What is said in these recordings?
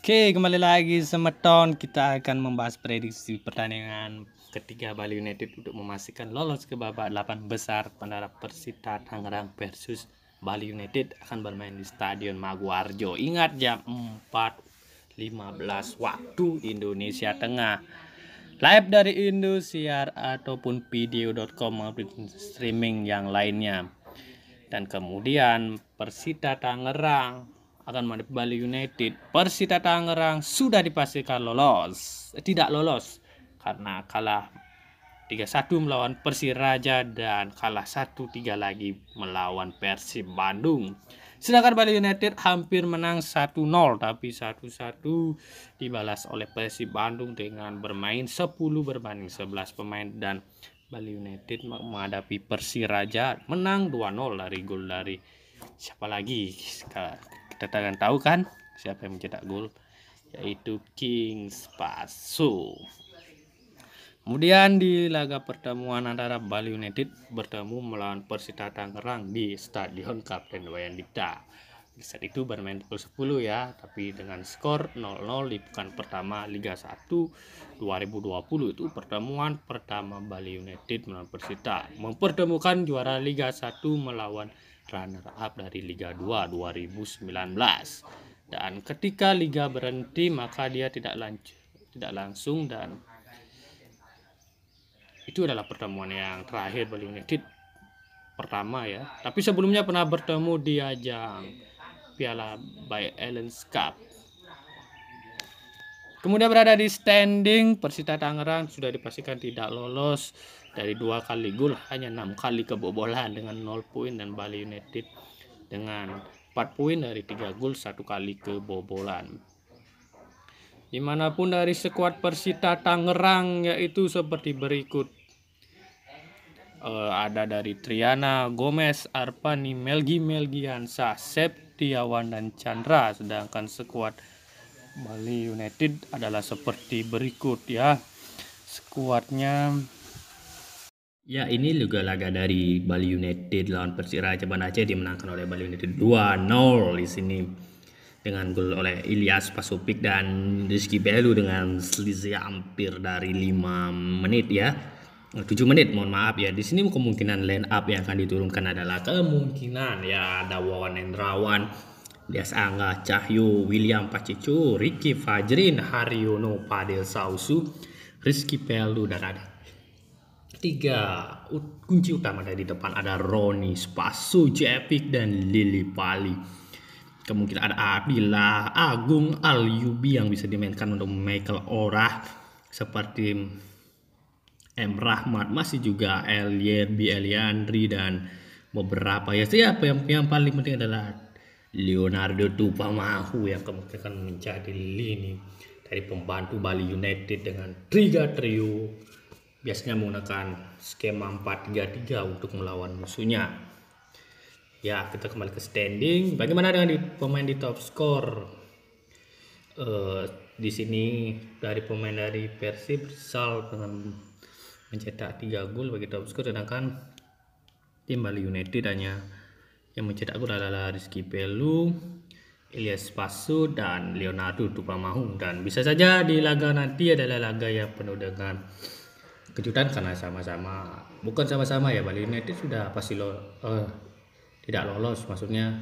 Oke, kembali lagi sama Ton. Kita akan membahas prediksi pertandingan ketiga Bali United untuk memastikan lolos ke babak 8 besar antara Persita Tangerang versus Bali United akan bermain di Stadion Maguwarjo. Ingat jam 4.15 waktu Indonesia Tengah. Live dari Indosiar ataupun video.com streaming yang lainnya. Dan kemudian Persita Tangerang akan menghadapi Bali United. Persita Tangerang sudah dipastikan lolos, eh, tidak lolos karena kalah 3-1 melawan Persiraja dan kalah 1-3 lagi melawan Persib Bandung. Sedangkan Bali United hampir menang 1-0 tapi 1-1 dibalas oleh Persib Bandung dengan bermain 10 berbanding 11 pemain dan Bali United menghadapi Persiraja menang 2-0 dari gol dari siapa lagi sekarang Arteta kan tahu kan siapa yang mencetak gol yaitu Kings Pasu. Kemudian di laga pertemuan antara Bali United bertemu melawan Persita Tangerang di Stadion Kapten Wayandita Di saat itu bermain pukul 10 ya, tapi dengan skor 0-0 di pekan pertama Liga 1 2020 itu pertemuan pertama Bali United melawan Persita mempertemukan juara Liga 1 melawan runner up dari Liga 2 2019. Dan ketika liga berhenti maka dia tidak lanjut tidak langsung dan itu adalah pertemuan yang terakhir Bali United pertama ya. Tapi sebelumnya pernah bertemu di ajang Piala by Allen's Cup Kemudian berada di standing Persita Tangerang sudah dipastikan tidak lolos dari dua kali gol hanya enam kali kebobolan dengan nol poin dan Bali United dengan empat poin dari tiga gol satu kali kebobolan. Dimanapun dari skuad Persita Tangerang yaitu seperti berikut. E, ada dari Triana, Gomez, Arpani, Melgi, Melgiansa, Septiawan dan Chandra sedangkan skuad Bali United adalah seperti berikut ya. Skuadnya Ya ini juga laga dari Bali United lawan Persiraja Banace dimenangkan oleh Bali United 2-0 di sini dengan gol oleh Ilyas Pasupik dan Rizky Belu dengan selisih hampir dari 5 menit ya 7 menit mohon maaf ya di sini kemungkinan line up yang akan diturunkan adalah kemungkinan ya ada Wawan Endrawan Lias angga Cahyo, William Pacicu, Ricky Fajrin, Haryono, Padel Sausu, Rizky Pelu, dan ada tiga kunci utama dari depan ada Roni, Spasu, Jepik, dan Lili Pali. Kemungkinan ada Abila, Agung, Al-Yubi yang bisa dimainkan untuk Michael Ora seperti M. Rahmat, masih juga Elian, B. Eliandri, dan beberapa ya. Siapa yang, yang paling penting adalah Leonardo Tupamahu yang kemudian akan menjadi lini dari pembantu Bali United dengan tiga trio biasanya menggunakan skema 4-3-3 untuk melawan musuhnya ya kita kembali ke standing bagaimana dengan di, pemain di top score uh, di sini dari pemain dari Persib Sal dengan mencetak 3 gol bagi top skor sedangkan tim Bali United hanya yang mencetak gol adalah Rizky Pelu, Elias Pasu dan Leonardo Tupamahung dan bisa saja di laga nanti adalah laga yang penuh dengan kejutan karena sama-sama bukan sama-sama ya Bali United sudah pasti lo, uh, tidak lolos maksudnya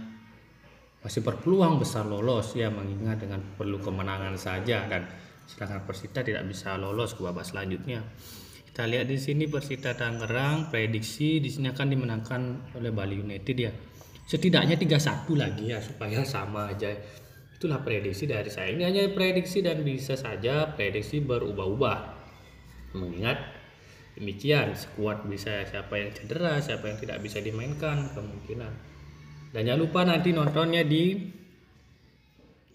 masih berpeluang besar lolos ya mengingat dengan perlu kemenangan saja dan sedangkan Persita tidak bisa lolos ke babak selanjutnya kita lihat di sini Persita Tangerang prediksi di sini akan dimenangkan oleh Bali United ya setidaknya tiga satu lagi ya supaya sama aja itulah prediksi dari saya ini hanya prediksi dan bisa saja prediksi berubah-ubah mengingat demikian sekuat bisa siapa yang cedera siapa yang tidak bisa dimainkan kemungkinan dan jangan lupa nanti nontonnya di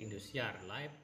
Indosiar Live